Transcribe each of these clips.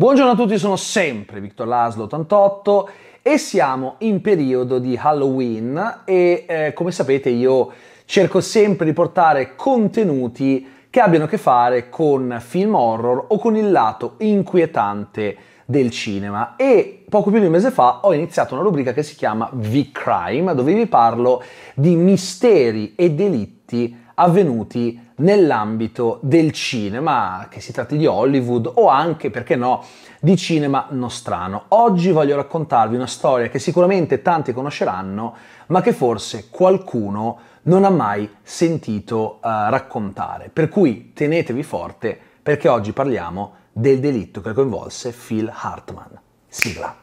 Buongiorno a tutti, sono sempre Victor Laszlo 88 e siamo in periodo di Halloween e eh, come sapete io cerco sempre di portare contenuti che abbiano a che fare con film horror o con il lato inquietante del cinema e poco più di un mese fa ho iniziato una rubrica che si chiama V-Crime dove vi parlo di misteri e delitti avvenuti nell'ambito del cinema, che si tratti di Hollywood o anche, perché no, di cinema nostrano. Oggi voglio raccontarvi una storia che sicuramente tanti conosceranno, ma che forse qualcuno non ha mai sentito uh, raccontare. Per cui tenetevi forte perché oggi parliamo del delitto che coinvolse Phil Hartman. Sigla.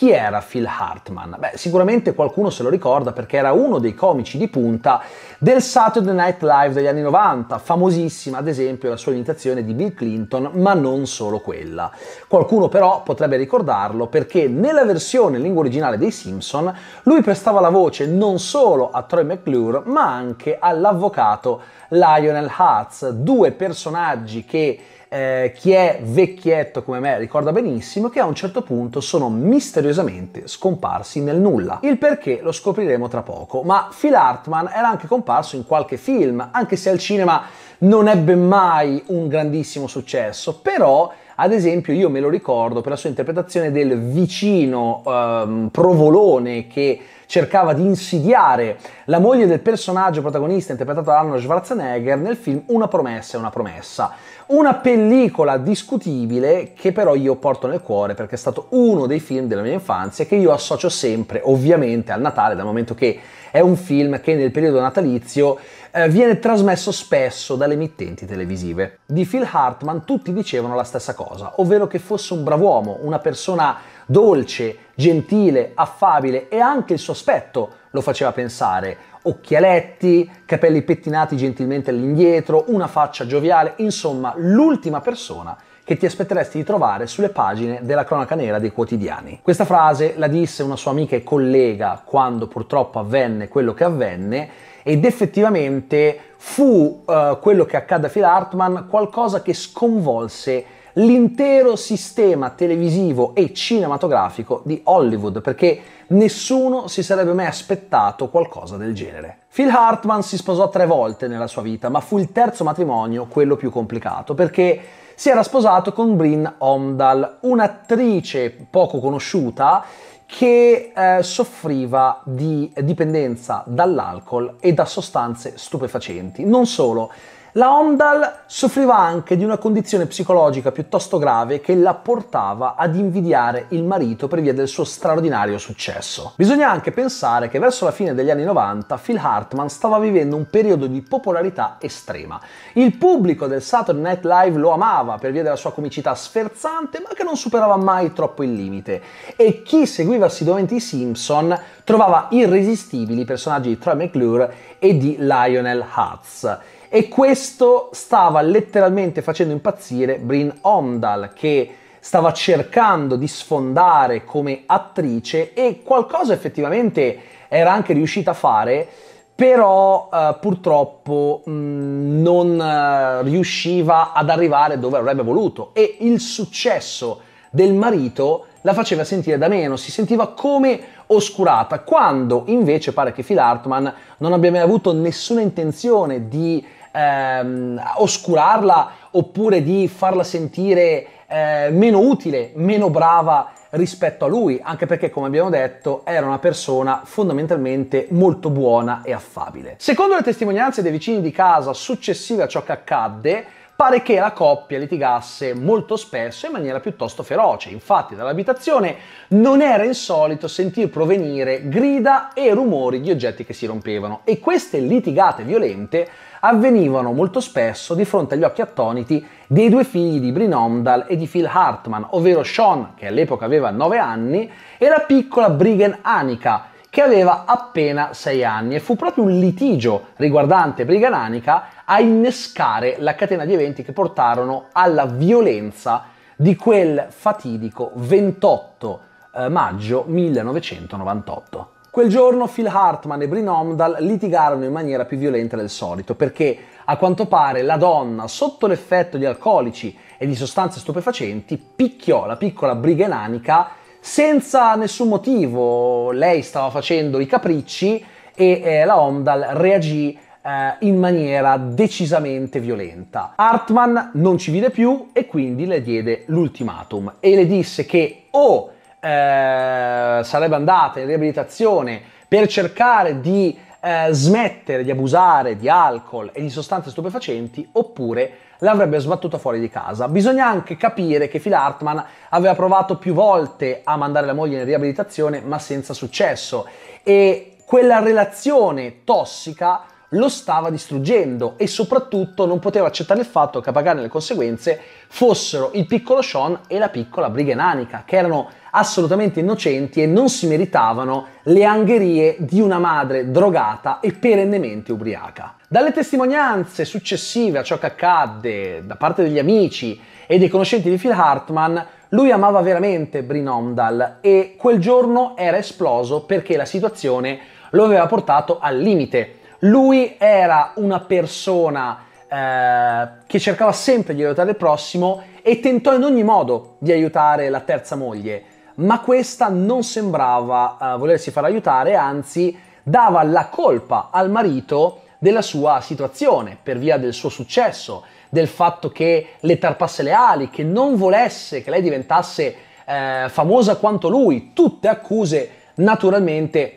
Chi era Phil Hartman? Beh, sicuramente qualcuno se lo ricorda perché era uno dei comici di punta del Saturday Night Live degli anni 90, famosissima ad esempio la sua imitazione di Bill Clinton, ma non solo quella. Qualcuno però potrebbe ricordarlo perché nella versione in lingua originale dei Simpson lui prestava la voce non solo a Troy McClure, ma anche all'avvocato Lionel Hutz, due personaggi che eh, chi è vecchietto come me ricorda benissimo che a un certo punto sono misteriosamente scomparsi nel nulla. Il perché lo scopriremo tra poco, ma Phil Hartman era anche comparso in qualche film, anche se al cinema non ebbe mai un grandissimo successo, però ad esempio io me lo ricordo per la sua interpretazione del vicino ehm, provolone che cercava di insidiare la moglie del personaggio protagonista interpretato da Arnold Schwarzenegger nel film Una promessa è una promessa. Una pellicola discutibile che però io porto nel cuore perché è stato uno dei film della mia infanzia che io associo sempre ovviamente al Natale dal momento che è un film che nel periodo natalizio eh, viene trasmesso spesso dalle emittenti televisive. Di Phil Hartman tutti dicevano la stessa cosa, ovvero che fosse un bravo uomo, una persona dolce, gentile, affabile e anche il suo aspetto lo faceva pensare. Occhialetti, capelli pettinati gentilmente all'indietro, una faccia gioviale, insomma l'ultima persona che ti aspetteresti di trovare sulle pagine della cronaca nera dei quotidiani. Questa frase la disse una sua amica e collega quando purtroppo avvenne quello che avvenne ed effettivamente fu uh, quello che accadde a Phil Hartman qualcosa che sconvolse l'intero sistema televisivo e cinematografico di Hollywood, perché nessuno si sarebbe mai aspettato qualcosa del genere. Phil Hartman si sposò tre volte nella sua vita, ma fu il terzo matrimonio quello più complicato, perché si era sposato con Bryn Omdal, un'attrice poco conosciuta che eh, soffriva di dipendenza dall'alcol e da sostanze stupefacenti. Non solo, la Omdal soffriva anche di una condizione psicologica piuttosto grave che la portava ad invidiare il marito per via del suo straordinario successo. Bisogna anche pensare che verso la fine degli anni 90 Phil Hartman stava vivendo un periodo di popolarità estrema. Il pubblico del Saturday Night Live lo amava per via della sua comicità sferzante ma che non superava mai troppo il limite e chi seguiva assiduamente i Simpson trovava irresistibili i personaggi di Troy McClure e di Lionel Hutz e questo stava letteralmente facendo impazzire Bryn Omdal che stava cercando di sfondare come attrice e qualcosa effettivamente era anche riuscita a fare però eh, purtroppo mh, mm, non eh, riusciva ad arrivare dove avrebbe voluto e il successo del marito la faceva sentire da meno, si sentiva come oscurata, quando invece pare che Phil Hartman non abbia mai avuto nessuna intenzione di ehm, oscurarla oppure di farla sentire eh, meno utile, meno brava rispetto a lui, anche perché come abbiamo detto era una persona fondamentalmente molto buona e affabile. Secondo le testimonianze dei vicini di casa successive a ciò che accadde, pare che la coppia litigasse molto spesso in maniera piuttosto feroce. Infatti dall'abitazione non era insolito sentir provenire grida e rumori di oggetti che si rompevano e queste litigate violente avvenivano molto spesso di fronte agli occhi attoniti dei due figli di Bryn Omdal e di Phil Hartman, ovvero Sean, che all'epoca aveva 9 anni, e la piccola Brigham Anika, che aveva appena 6 anni e fu proprio un litigio riguardante Brigham Anika a innescare la catena di eventi che portarono alla violenza di quel fatidico 28 eh, maggio 1998. Quel giorno Phil Hartman e Brin Omdal litigarono in maniera più violenta del solito perché a quanto pare la donna, sotto l'effetto di alcolici e di sostanze stupefacenti, picchiò la piccola briga enanica senza nessun motivo. Lei stava facendo i capricci e eh, la Omdal reagì eh, in maniera decisamente violenta. Hartman non ci vide più e quindi le diede l'ultimatum e le disse che o oh, eh, sarebbe andata in riabilitazione per cercare di eh, smettere di abusare di alcol e di sostanze stupefacenti oppure l'avrebbe sbattuta fuori di casa. Bisogna anche capire che Phil Hartman aveva provato più volte a mandare la moglie in riabilitazione ma senza successo e quella relazione tossica lo stava distruggendo e soprattutto non poteva accettare il fatto che a pagare le conseguenze fossero il piccolo Sean e la piccola Brighananica, che erano assolutamente innocenti e non si meritavano le angherie di una madre drogata e perennemente ubriaca. Dalle testimonianze successive a ciò che accadde da parte degli amici e dei conoscenti di Phil Hartman, lui amava veramente Brin Omdal e quel giorno era esploso perché la situazione lo aveva portato al limite. Lui era una persona eh, che cercava sempre di aiutare il prossimo e tentò in ogni modo di aiutare la terza moglie ma questa non sembrava uh, volersi far aiutare, anzi dava la colpa al marito della sua situazione, per via del suo successo, del fatto che le tarpasse le ali, che non volesse che lei diventasse eh, famosa quanto lui, tutte accuse naturalmente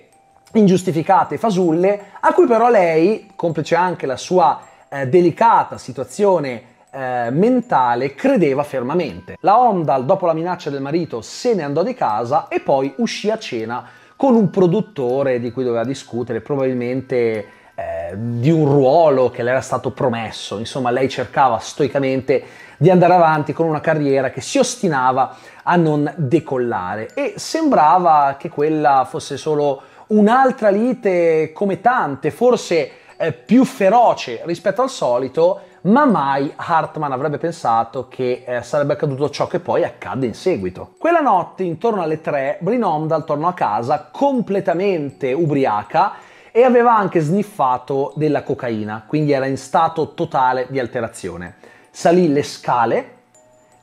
ingiustificate, fasulle, a cui però lei, complice anche la sua eh, delicata situazione eh, mentale credeva fermamente. La Omdal, dopo la minaccia del marito, se ne andò di casa e poi uscì a cena con un produttore di cui doveva discutere, probabilmente eh, di un ruolo che le era stato promesso. Insomma, lei cercava stoicamente di andare avanti con una carriera che si ostinava a non decollare e sembrava che quella fosse solo un'altra lite come tante, forse eh, più feroce rispetto al solito, ma mai Hartman avrebbe pensato che eh, sarebbe accaduto ciò che poi accadde in seguito. Quella notte, intorno alle tre, Brin Omdal tornò a casa completamente ubriaca e aveva anche sniffato della cocaina, quindi era in stato totale di alterazione. Salì le scale,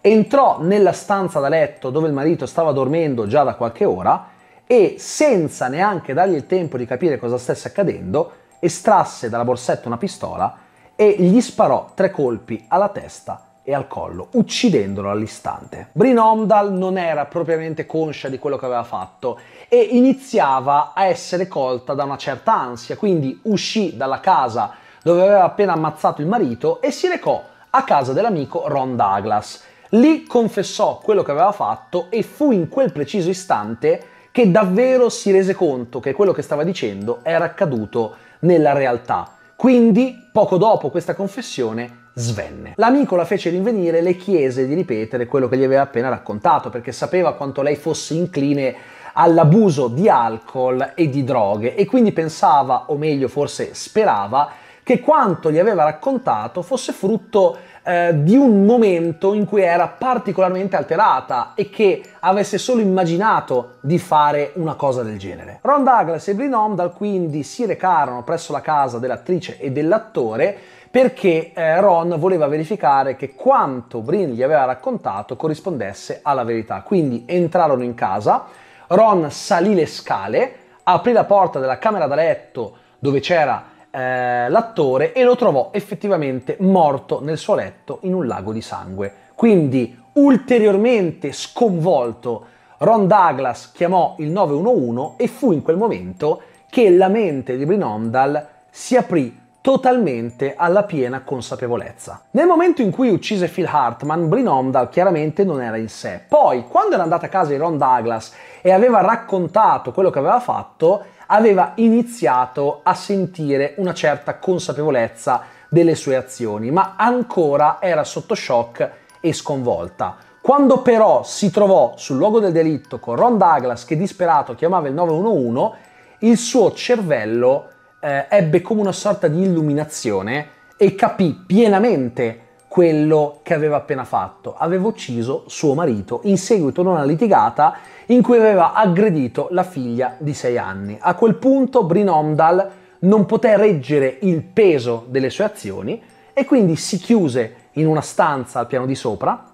entrò nella stanza da letto dove il marito stava dormendo già da qualche ora e, senza neanche dargli il tempo di capire cosa stesse accadendo, estrasse dalla borsetta una pistola e gli sparò tre colpi alla testa e al collo, uccidendolo all'istante. Brin Omdal non era propriamente conscia di quello che aveva fatto e iniziava a essere colta da una certa ansia, quindi uscì dalla casa dove aveva appena ammazzato il marito e si recò a casa dell'amico Ron Douglas. Lì confessò quello che aveva fatto e fu in quel preciso istante che davvero si rese conto che quello che stava dicendo era accaduto nella realtà quindi, poco dopo questa confessione, svenne. L'amico la fece rinvenire e le chiese di ripetere quello che gli aveva appena raccontato, perché sapeva quanto lei fosse incline all'abuso di alcol e di droghe e quindi pensava, o meglio forse sperava, che quanto gli aveva raccontato fosse frutto di eh, di un momento in cui era particolarmente alterata e che avesse solo immaginato di fare una cosa del genere. Ron Douglas e Brin Omdahl quindi si recarono presso la casa dell'attrice e dell'attore perché eh, Ron voleva verificare che quanto Brin gli aveva raccontato corrispondesse alla verità. Quindi entrarono in casa, Ron salì le scale, aprì la porta della camera da letto dove c'era eh, l'attore e lo trovò effettivamente morto nel suo letto in un lago di sangue. Quindi ulteriormente sconvolto, Ron Douglas chiamò il 911 e fu in quel momento che la mente di Brinondal si aprì totalmente alla piena consapevolezza. Nel momento in cui uccise Phil Hartman, Brinomdal chiaramente non era in sé. Poi, quando era andata a casa di Ron Douglas e aveva raccontato quello che aveva fatto, aveva iniziato a sentire una certa consapevolezza delle sue azioni, ma ancora era sotto shock e sconvolta. Quando però si trovò sul luogo del delitto con Ron Douglas che disperato chiamava il 911, il suo cervello eh, ebbe come una sorta di illuminazione e capì pienamente quello che aveva appena fatto. Aveva ucciso suo marito in seguito a una litigata in cui aveva aggredito la figlia di sei anni. A quel punto Brin Omdal non poté reggere il peso delle sue azioni e quindi si chiuse in una stanza al piano di sopra,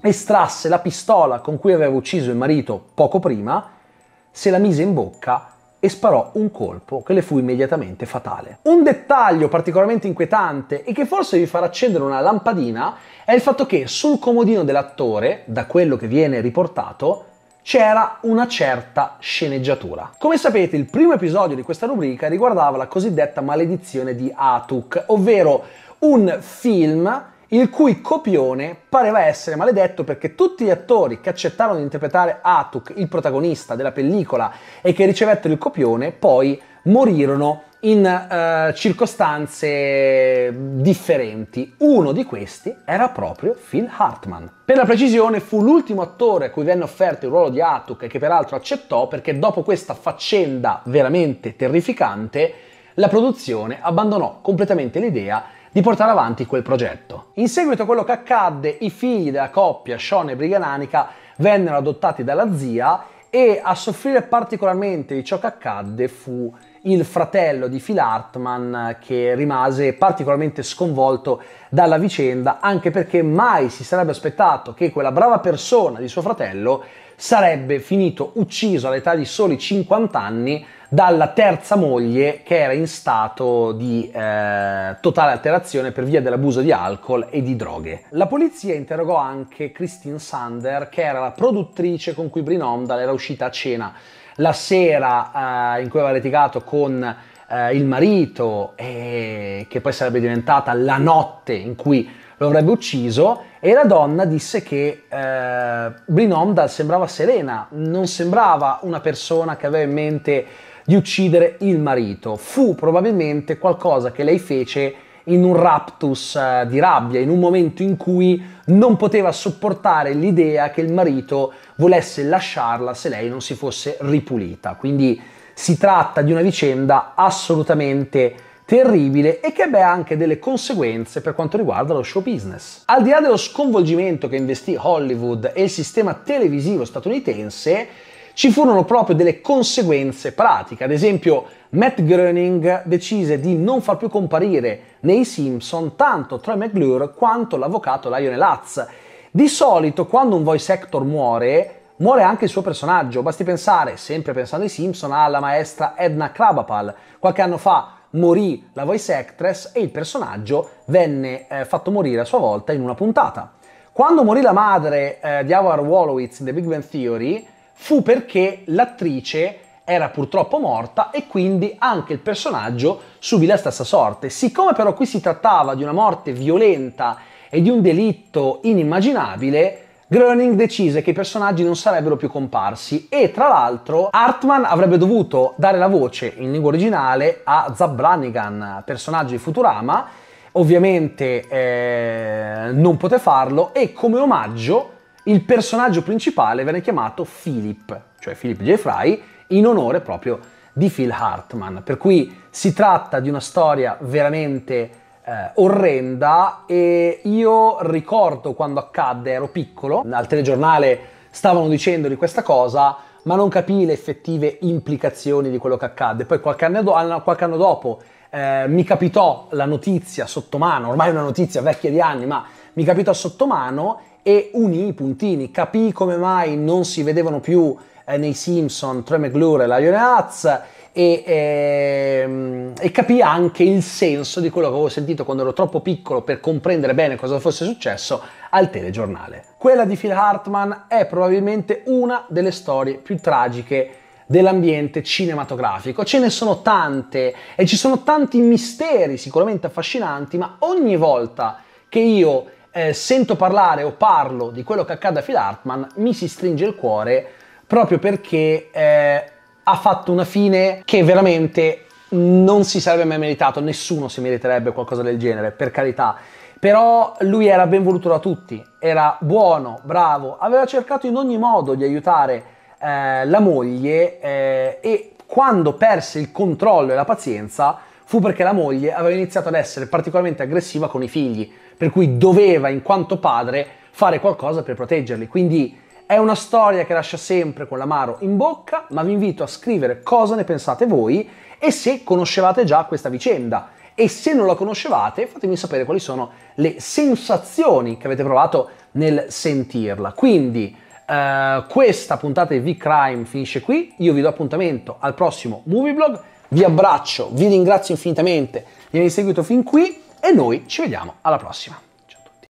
estrasse la pistola con cui aveva ucciso il marito poco prima, se la mise in bocca e sparò un colpo che le fu immediatamente fatale. Un dettaglio particolarmente inquietante e che forse vi farà accendere una lampadina è il fatto che sul comodino dell'attore, da quello che viene riportato, c'era una certa sceneggiatura. Come sapete, il primo episodio di questa rubrica riguardava la cosiddetta maledizione di Atuk, ovvero un film il cui copione pareva essere maledetto perché tutti gli attori che accettarono di interpretare Atuk, il protagonista della pellicola, e che ricevettero il copione, poi morirono in uh, circostanze differenti. Uno di questi era proprio Phil Hartman. Per la precisione, fu l'ultimo attore a cui venne offerto il ruolo di Atuk e che peraltro accettò perché dopo questa faccenda veramente terrificante, la produzione abbandonò completamente l'idea di portare avanti quel progetto. In seguito a quello che accadde, i figli della coppia Sean e Brigananica vennero adottati dalla zia e a soffrire particolarmente di ciò che accadde fu il fratello di Phil Hartman che rimase particolarmente sconvolto dalla vicenda anche perché mai si sarebbe aspettato che quella brava persona di suo fratello sarebbe finito ucciso all'età di soli 50 anni dalla terza moglie che era in stato di eh, totale alterazione per via dell'abuso di alcol e di droghe. La polizia interrogò anche Christine Sander, che era la produttrice con cui Brinomdal era uscita a cena la sera eh, in cui aveva litigato con eh, il marito, e che poi sarebbe diventata la notte in cui lo avrebbe ucciso e la donna disse che eh, Brinomdal sembrava serena, non sembrava una persona che aveva in mente di uccidere il marito. Fu probabilmente qualcosa che lei fece in un raptus eh, di rabbia, in un momento in cui non poteva sopportare l'idea che il marito volesse lasciarla se lei non si fosse ripulita. Quindi si tratta di una vicenda assolutamente terribile e che ebbe anche delle conseguenze per quanto riguarda lo show business. Al di là dello sconvolgimento che investì Hollywood e il sistema televisivo statunitense, ci furono proprio delle conseguenze pratiche. Ad esempio, Matt Groening decise di non far più comparire nei Simpson tanto Troy McClure quanto l'avvocato Lionel Hutz. Di solito, quando un voice actor muore, muore anche il suo personaggio. Basti pensare, sempre pensando ai Simpson, alla maestra Edna Krabapal. Qualche anno fa morì la voice actress e il personaggio venne eh, fatto morire a sua volta in una puntata. Quando morì la madre eh, di Howard Wolowitz in The Big Bang Theory fu perché l'attrice era purtroppo morta e quindi anche il personaggio subì la stessa sorte. Siccome però qui si trattava di una morte violenta e di un delitto inimmaginabile, Groening decise che i personaggi non sarebbero più comparsi e tra l'altro Hartman avrebbe dovuto dare la voce in lingua originale a Zab personaggio di Futurama, ovviamente eh, non poté farlo e come omaggio il personaggio principale venne chiamato Philip, cioè Philip J. Fry, in onore proprio di Phil Hartman. Per cui si tratta di una storia veramente eh, orrenda e io ricordo quando accadde, ero piccolo, al telegiornale stavano dicendo di questa cosa, ma non capii le effettive implicazioni di quello che accadde. Poi qualche anno, do- qualche anno dopo eh, mi capitò la notizia sotto mano, ormai è una notizia vecchia di anni, ma mi capitò sotto mano e unì i puntini, capì come mai non si vedevano più eh, nei Simpson Tre McGlure e Lion Hats e, e, ehm, e capì anche il senso di quello che avevo sentito quando ero troppo piccolo per comprendere bene cosa fosse successo al telegiornale. Quella di Phil Hartman è probabilmente una delle storie più tragiche dell'ambiente cinematografico. Ce ne sono tante e ci sono tanti misteri sicuramente affascinanti, ma ogni volta che io eh, sento parlare o parlo di quello che accade a Phil Hartman mi si stringe il cuore proprio perché eh, ha fatto una fine che veramente non si sarebbe mai meritato, nessuno si meriterebbe qualcosa del genere, per carità. Però lui era ben voluto da tutti, era buono, bravo, aveva cercato in ogni modo di aiutare eh, la moglie eh, e quando perse il controllo e la pazienza fu perché la moglie aveva iniziato ad essere particolarmente aggressiva con i figli, per cui doveva in quanto padre fare qualcosa per proteggerli. Quindi è una storia che lascia sempre con l'amaro in bocca, ma vi invito a scrivere cosa ne pensate voi e se conoscevate già questa vicenda. E se non la conoscevate, fatemi sapere quali sono le sensazioni che avete provato nel sentirla. Quindi eh, questa puntata di V-Crime finisce qui, io vi do appuntamento al prossimo movie blog. vi abbraccio, vi ringrazio infinitamente di aver seguito fin qui e noi ci vediamo alla prossima.